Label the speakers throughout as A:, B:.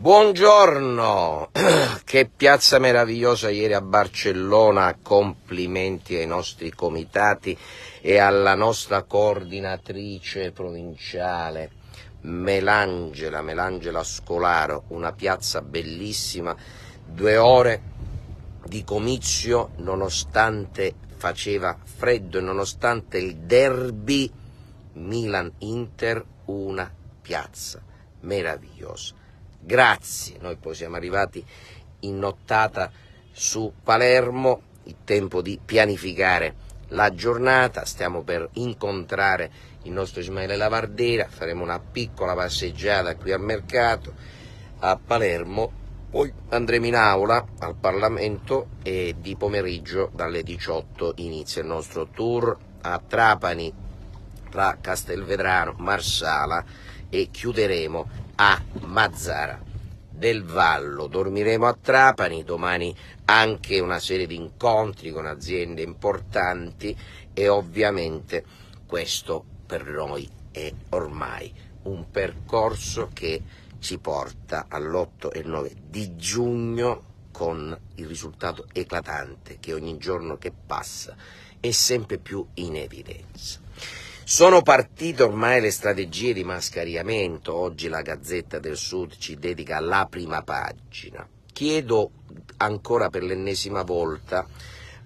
A: Buongiorno, che piazza meravigliosa ieri a Barcellona, complimenti ai nostri comitati e alla nostra coordinatrice provinciale Melangela, Melangela Scolaro, una piazza bellissima, due ore di comizio nonostante faceva freddo e nonostante il derby Milan-Inter, una piazza meravigliosa Grazie, noi poi siamo arrivati in nottata su Palermo, il tempo di pianificare la giornata, stiamo per incontrare il nostro Ismaele Lavardera, faremo una piccola passeggiata qui al mercato a Palermo, poi andremo in aula al Parlamento e di pomeriggio dalle 18 inizia il nostro tour a Trapani tra Castelvedrano, Marsala e chiuderemo a Mazzara del Vallo, dormiremo a Trapani, domani anche una serie di incontri con aziende importanti e ovviamente questo per noi è ormai un percorso che ci porta all'8 e 9 di giugno con il risultato eclatante che ogni giorno che passa è sempre più in evidenza. Sono partite ormai le strategie di mascariamento, oggi la Gazzetta del Sud ci dedica la prima pagina. Chiedo ancora per l'ennesima volta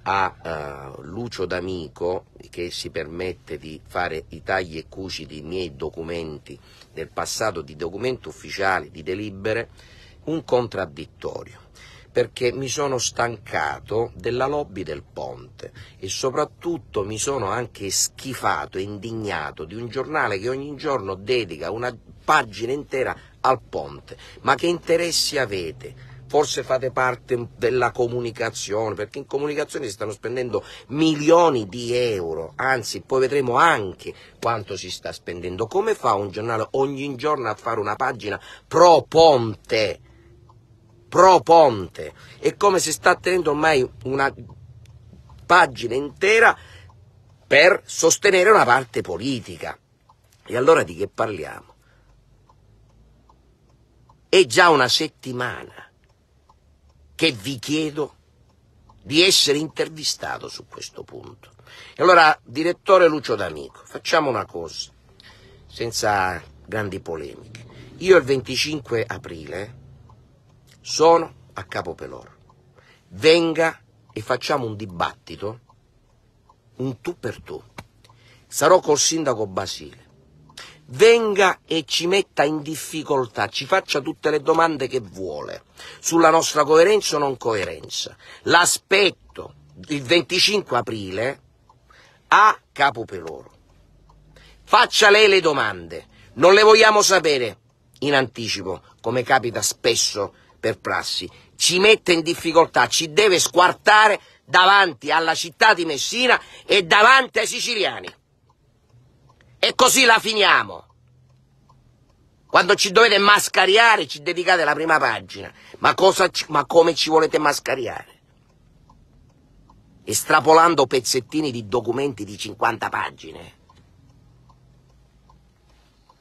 A: a uh, Lucio D'Amico che si permette di fare i tagli e cuci dei miei documenti del passato, di documenti ufficiali, di delibere, un contraddittorio perché mi sono stancato della lobby del ponte e soprattutto mi sono anche schifato, indignato di un giornale che ogni giorno dedica una pagina intera al ponte. Ma che interessi avete? Forse fate parte della comunicazione, perché in comunicazione si stanno spendendo milioni di euro, anzi poi vedremo anche quanto si sta spendendo. Come fa un giornale ogni giorno a fare una pagina pro ponte? pro ponte è come si sta tenendo ormai una pagina intera per sostenere una parte politica. E allora di che parliamo? È già una settimana che vi chiedo di essere intervistato su questo punto. E allora, direttore Lucio D'Amico, facciamo una cosa, senza grandi polemiche. Io il 25 aprile sono a capo pelor. Venga e facciamo un dibattito, un tu per tu. Sarò col sindaco Basile. Venga e ci metta in difficoltà, ci faccia tutte le domande che vuole sulla nostra coerenza o non coerenza. L'aspetto il 25 aprile a capo peloro. Faccia lei le domande, non le vogliamo sapere in anticipo, come capita spesso per prassi, ci mette in difficoltà, ci deve squartare davanti alla città di Messina e davanti ai siciliani. E così la finiamo. Quando ci dovete mascariare ci dedicate la prima pagina. Ma, cosa, ma come ci volete mascariare? Estrapolando pezzettini di documenti di 50 pagine.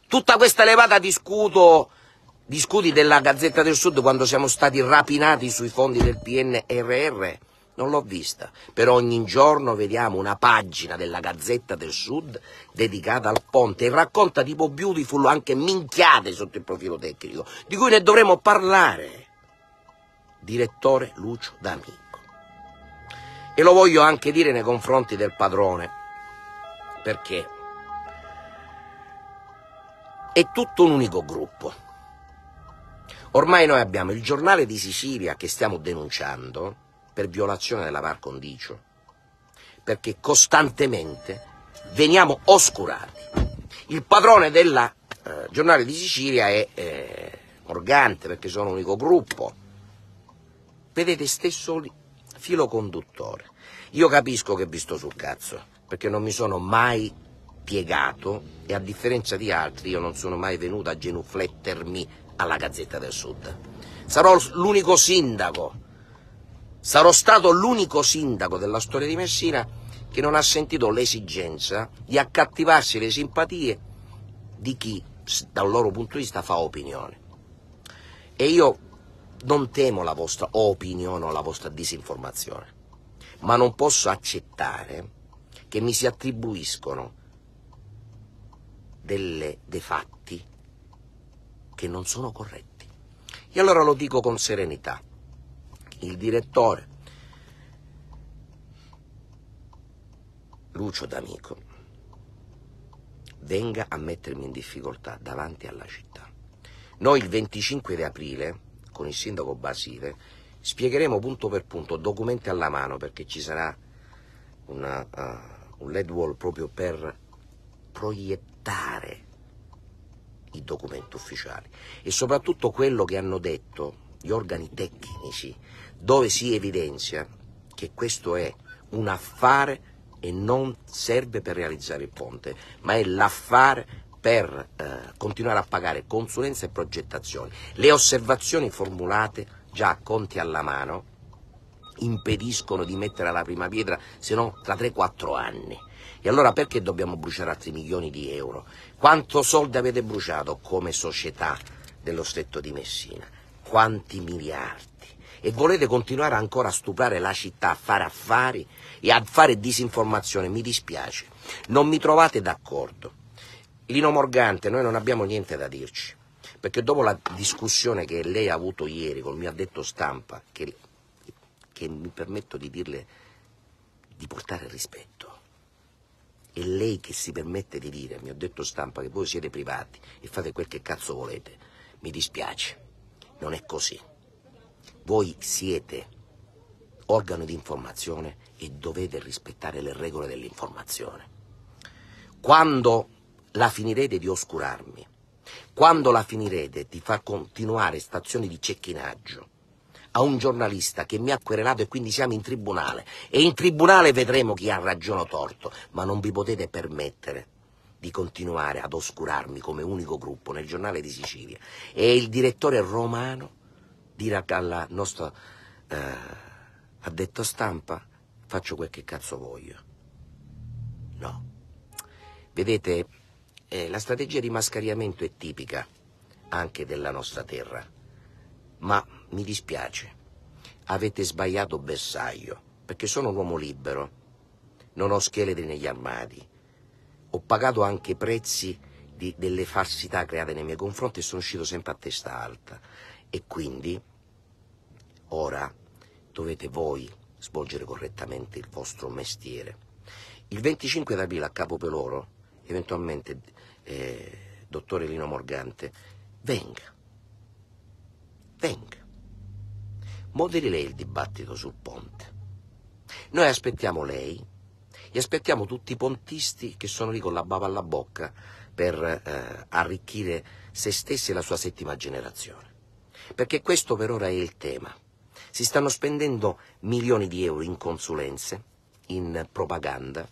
A: Tutta questa levata di scudo Discuti della Gazzetta del Sud quando siamo stati rapinati sui fondi del PNRR? Non l'ho vista, però ogni giorno vediamo una pagina della Gazzetta del Sud dedicata al ponte e racconta tipo beautiful anche minchiate sotto il profilo tecnico, di cui ne dovremo parlare. Direttore Lucio D'Amico. E lo voglio anche dire nei confronti del padrone, perché è tutto un unico gruppo Ormai noi abbiamo il giornale di Sicilia che stiamo denunciando per violazione della par condicio, perché costantemente veniamo oscurati. Il padrone del eh, giornale di Sicilia è eh, Morgante perché sono l'unico gruppo. Vedete stesso filo conduttore. Io capisco che vi sto sul cazzo, perché non mi sono mai piegato e a differenza di altri io non sono mai venuto a genuflettermi alla Gazzetta del Sud. Sarò l'unico sindaco, sarò stato l'unico sindaco della storia di Messina che non ha sentito l'esigenza di accattivarsi le simpatie di chi dal loro punto di vista fa opinione. E io non temo la vostra opinione o la vostra disinformazione, ma non posso accettare che mi si attribuiscono delle, dei fatti che non sono corretti. E allora lo dico con serenità. Il direttore Lucio D'Amico venga a mettermi in difficoltà davanti alla città. Noi il 25 di aprile, con il sindaco Basile, spiegheremo punto per punto, documenti alla mano, perché ci sarà una, uh, un LED wall proprio per proiettare i documenti ufficiali e soprattutto quello che hanno detto gli organi tecnici, dove si evidenzia che questo è un affare e non serve per realizzare il ponte, ma è l'affare per eh, continuare a pagare consulenze e progettazioni. Le osservazioni formulate già a conti alla mano impediscono di mettere alla prima pietra se no tra 3-4 anni. E allora perché dobbiamo bruciare altri milioni di euro? Quanto soldi avete bruciato come società dello Stretto di Messina? Quanti miliardi? E volete continuare ancora a stuprare la città, a fare affari e a fare disinformazione? Mi dispiace, non mi trovate d'accordo. Lino Morgante, noi non abbiamo niente da dirci, perché dopo la discussione che lei ha avuto ieri con il mio addetto stampa, che, che mi permetto di dirle di portare rispetto, è lei che si permette di dire, mi ha detto stampa che voi siete privati e fate quel che cazzo volete. Mi dispiace, non è così. Voi siete organo di informazione e dovete rispettare le regole dell'informazione. Quando la finirete di oscurarmi, quando la finirete di far continuare stazioni di cecchinaggio, a un giornalista che mi ha querelato e quindi siamo in tribunale. E in tribunale vedremo chi ha ragione o torto, ma non vi potete permettere di continuare ad oscurarmi come unico gruppo nel giornale di Sicilia. E il direttore romano dirà alla nostra eh, addetto stampa faccio quel che cazzo voglio. No. Vedete, eh, la strategia di mascariamento è tipica anche della nostra terra, ma mi dispiace, avete sbagliato bersaglio, perché sono un uomo libero, non ho scheletri negli armadi, ho pagato anche prezzi di, delle falsità create nei miei confronti e sono uscito sempre a testa alta e quindi ora dovete voi svolgere correttamente il vostro mestiere. Il 25 d'aprile a Capo Peloro, eventualmente eh, dottore Lino Morgante, venga, venga moderi lei il dibattito sul ponte. Noi aspettiamo lei e aspettiamo tutti i pontisti che sono lì con la bava alla bocca per eh, arricchire se stessi e la sua settima generazione. Perché questo per ora è il tema. Si stanno spendendo milioni di euro in consulenze, in propaganda,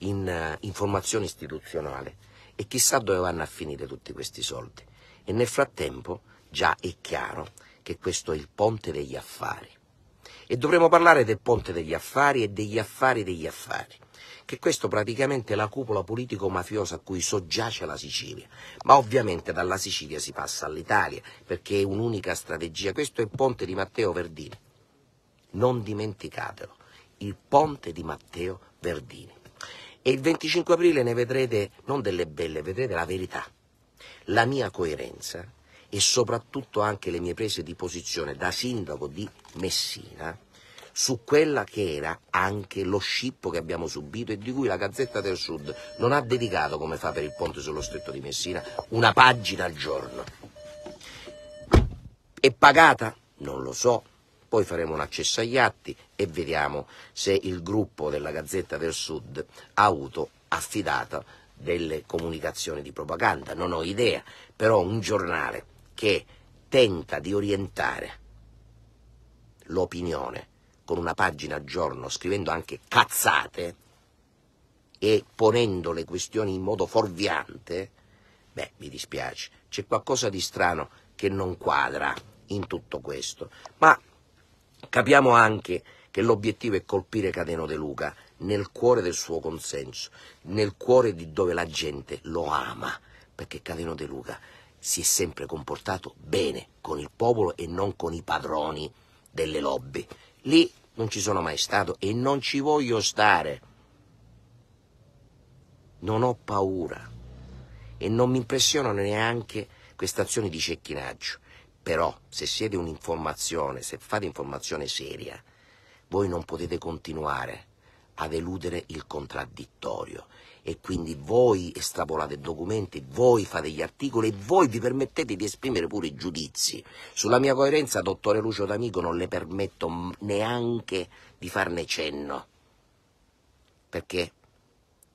A: in uh, informazione istituzionale e chissà dove vanno a finire tutti questi soldi. E nel frattempo già è chiaro che questo è il ponte degli affari. E dovremo parlare del ponte degli affari e degli affari degli affari, che questo praticamente è la cupola politico-mafiosa a cui soggiace la Sicilia. Ma ovviamente dalla Sicilia si passa all'Italia, perché è un'unica strategia. Questo è il ponte di Matteo Verdini. Non dimenticatelo, il ponte di Matteo Verdini. E il 25 aprile ne vedrete non delle belle, vedrete la verità, la mia coerenza e soprattutto anche le mie prese di posizione da sindaco di Messina su quella che era anche lo scippo che abbiamo subito e di cui la Gazzetta del Sud non ha dedicato, come fa per il ponte sullo stretto di Messina, una pagina al giorno. È pagata? Non lo so, poi faremo un accesso agli atti e vediamo se il gruppo della Gazzetta del Sud ha avuto affidata delle comunicazioni di propaganda, non ho idea, però un giornale che tenta di orientare l'opinione con una pagina al giorno, scrivendo anche cazzate e ponendo le questioni in modo forviante, beh, mi dispiace, c'è qualcosa di strano che non quadra in tutto questo. Ma capiamo anche che l'obiettivo è colpire Cateno De Luca nel cuore del suo consenso, nel cuore di dove la gente lo ama, perché Cateno De Luca si è sempre comportato bene con il popolo e non con i padroni delle lobby. Lì non ci sono mai stato e non ci voglio stare. Non ho paura e non mi impressionano neanche queste azioni di cecchinaggio. Però se siete un'informazione, se fate informazione seria, voi non potete continuare ad eludere il contraddittorio e quindi voi estrapolate documenti, voi fate gli articoli e voi vi permettete di esprimere pure i giudizi. Sulla mia coerenza, dottore Lucio D'Amico, non le permetto neanche di farne cenno, perché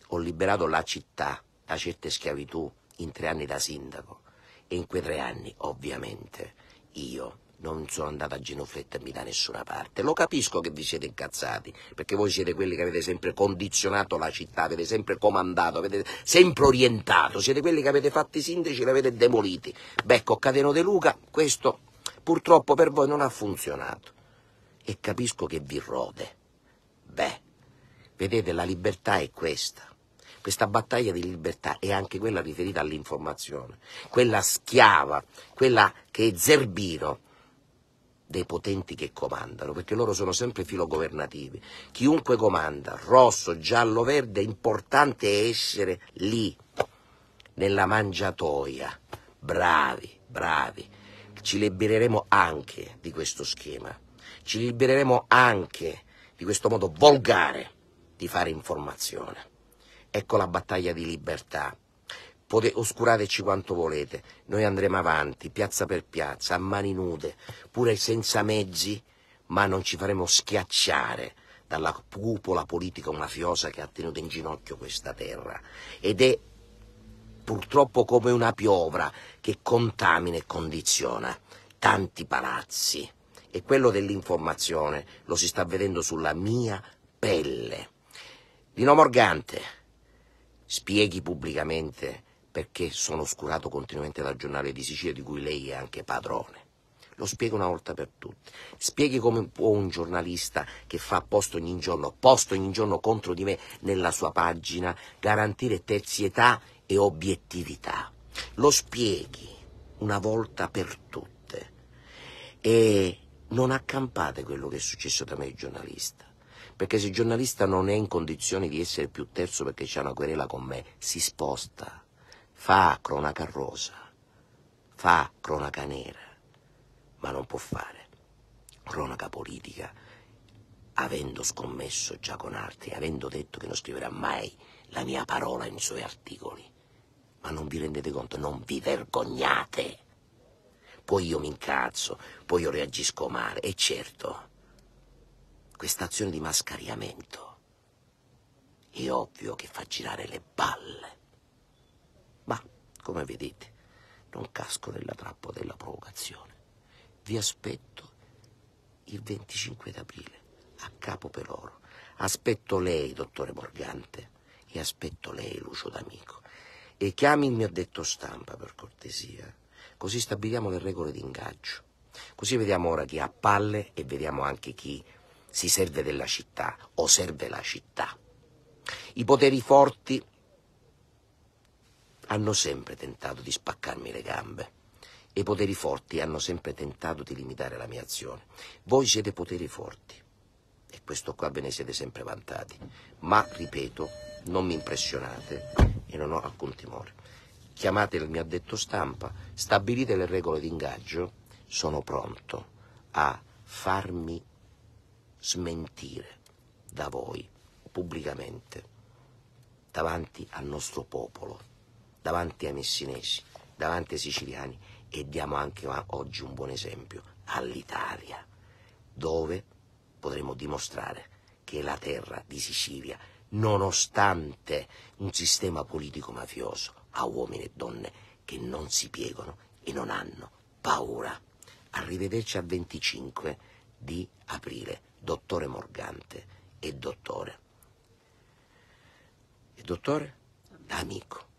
A: ho liberato la città da certe schiavitù in tre anni da sindaco e in quei tre anni, ovviamente, io non sono andato a genuflettermi da nessuna parte. Lo capisco che vi siete incazzati, perché voi siete quelli che avete sempre condizionato la città, avete sempre comandato, avete sempre orientato, siete quelli che avete fatto i sindaci e li avete demoliti. Becco Cateno De Luca, questo purtroppo per voi non ha funzionato. E capisco che vi rode. Beh, vedete, la libertà è questa. Questa battaglia di libertà è anche quella riferita all'informazione, quella schiava, quella che è zerbino, dei potenti che comandano, perché loro sono sempre filogovernativi. Chiunque comanda, rosso, giallo, verde, è importante essere lì, nella mangiatoia. Bravi, bravi. Ci libereremo anche di questo schema, ci libereremo anche di questo modo volgare di fare informazione. Ecco la battaglia di libertà Potete oscurateci quanto volete, noi andremo avanti, piazza per piazza, a mani nude, pure senza mezzi, ma non ci faremo schiacciare dalla cupola politica mafiosa che ha tenuto in ginocchio questa terra. Ed è purtroppo come una piovra che contamina e condiziona tanti palazzi. E quello dell'informazione lo si sta vedendo sulla mia pelle. Dino Morgante spieghi pubblicamente perché sono oscurato continuamente dal giornale di Sicilia di cui lei è anche padrone. Lo spiego una volta per tutte. Spieghi come può un giornalista che fa posto ogni giorno, posto ogni giorno contro di me nella sua pagina, garantire terzietà e obiettività. Lo spieghi una volta per tutte. E non accampate quello che è successo da me il giornalista. Perché se il giornalista non è in condizioni di essere più terzo perché c'è una querela con me, si sposta fa cronaca rosa, fa cronaca nera, ma non può fare cronaca politica avendo scommesso già con altri, avendo detto che non scriverà mai la mia parola in suoi articoli. Ma non vi rendete conto, non vi vergognate. Poi io mi incazzo, poi io reagisco male. E certo, questa azione di mascariamento è ovvio che fa girare le balle come vedete, non casco nella trappola della provocazione. Vi aspetto il 25 d'aprile, a capo per oro. Aspetto lei, dottore Morgante, e aspetto lei, Lucio D'Amico. E chiami il mio detto stampa, per cortesia, così stabiliamo le regole di ingaggio. Così vediamo ora chi ha palle e vediamo anche chi si serve della città o serve la città. I poteri forti hanno sempre tentato di spaccarmi le gambe. I poteri forti hanno sempre tentato di limitare la mia azione. Voi siete poteri forti e questo qua ve ne siete sempre vantati. Ma, ripeto, non mi impressionate e non ho alcun timore. Chiamate il mio addetto stampa, stabilite le regole d'ingaggio, sono pronto a farmi smentire da voi pubblicamente davanti al nostro popolo davanti ai messinesi, davanti ai siciliani e diamo anche oggi un buon esempio all'Italia, dove potremo dimostrare che la terra di Sicilia, nonostante un sistema politico mafioso, ha uomini e donne che non si piegano e non hanno paura. Arrivederci al 25 di aprile, dottore Morgante e dottore. E dottore? Amico.